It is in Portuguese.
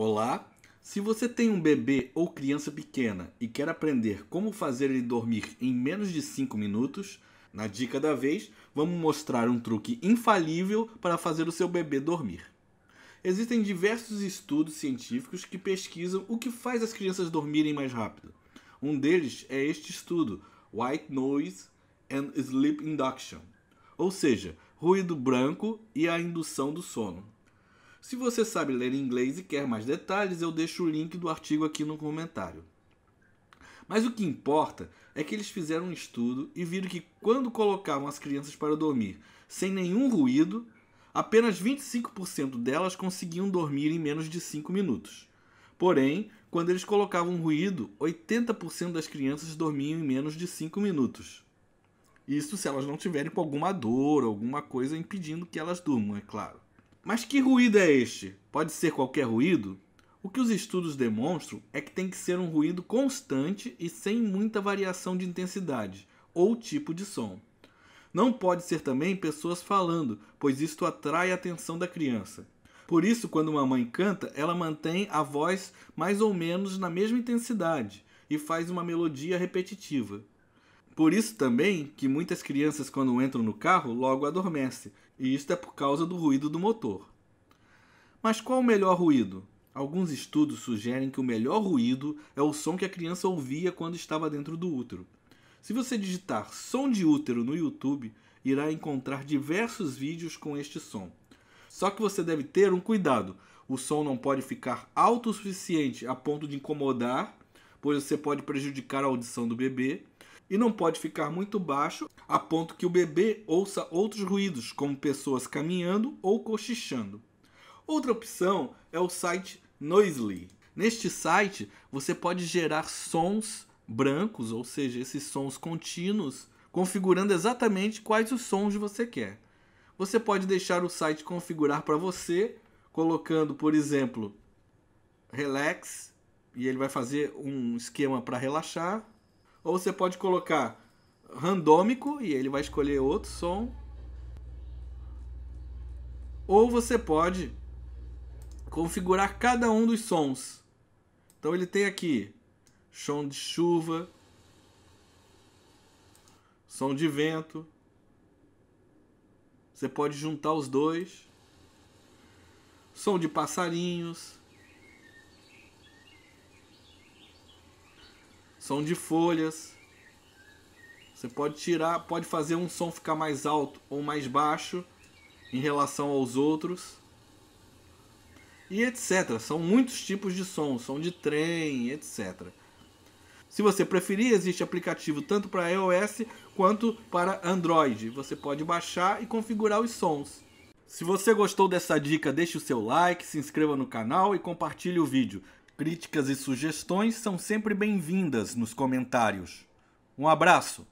Olá! Se você tem um bebê ou criança pequena e quer aprender como fazer ele dormir em menos de 5 minutos, na dica da vez, vamos mostrar um truque infalível para fazer o seu bebê dormir. Existem diversos estudos científicos que pesquisam o que faz as crianças dormirem mais rápido. Um deles é este estudo, White Noise and Sleep Induction, ou seja, ruído branco e a indução do sono. Se você sabe ler inglês e quer mais detalhes, eu deixo o link do artigo aqui no comentário. Mas o que importa é que eles fizeram um estudo e viram que quando colocavam as crianças para dormir sem nenhum ruído, apenas 25% delas conseguiam dormir em menos de 5 minutos. Porém, quando eles colocavam ruído, 80% das crianças dormiam em menos de 5 minutos. Isso se elas não tiverem com alguma dor, alguma coisa impedindo que elas durmam, é claro. Mas que ruído é este? Pode ser qualquer ruído? O que os estudos demonstram é que tem que ser um ruído constante e sem muita variação de intensidade ou tipo de som. Não pode ser também pessoas falando, pois isto atrai a atenção da criança. Por isso, quando uma mãe canta, ela mantém a voz mais ou menos na mesma intensidade e faz uma melodia repetitiva. Por isso também que muitas crianças quando entram no carro logo adormecem, e isto é por causa do ruído do motor. Mas qual o melhor ruído? Alguns estudos sugerem que o melhor ruído é o som que a criança ouvia quando estava dentro do útero. Se você digitar som de útero no YouTube, irá encontrar diversos vídeos com este som. Só que você deve ter um cuidado. O som não pode ficar alto o suficiente a ponto de incomodar, pois você pode prejudicar a audição do bebê e não pode ficar muito baixo a ponto que o bebê ouça outros ruídos, como pessoas caminhando ou cochichando. Outra opção é o site Noisely. Neste site, você pode gerar sons brancos, ou seja, esses sons contínuos, configurando exatamente quais os sons você quer. Você pode deixar o site configurar para você, colocando, por exemplo, relax, e ele vai fazer um esquema para relaxar, ou você pode colocar randômico e ele vai escolher outro som. Ou você pode configurar cada um dos sons. Então ele tem aqui som de chuva, som de vento. Você pode juntar os dois. Som de passarinhos. som de folhas. Você pode tirar, pode fazer um som ficar mais alto ou mais baixo em relação aos outros. E etc. São muitos tipos de som, som de trem, etc. Se você preferir, existe aplicativo tanto para iOS quanto para Android. Você pode baixar e configurar os sons. Se você gostou dessa dica, deixe o seu like, se inscreva no canal e compartilhe o vídeo. Críticas e sugestões são sempre bem-vindas nos comentários. Um abraço!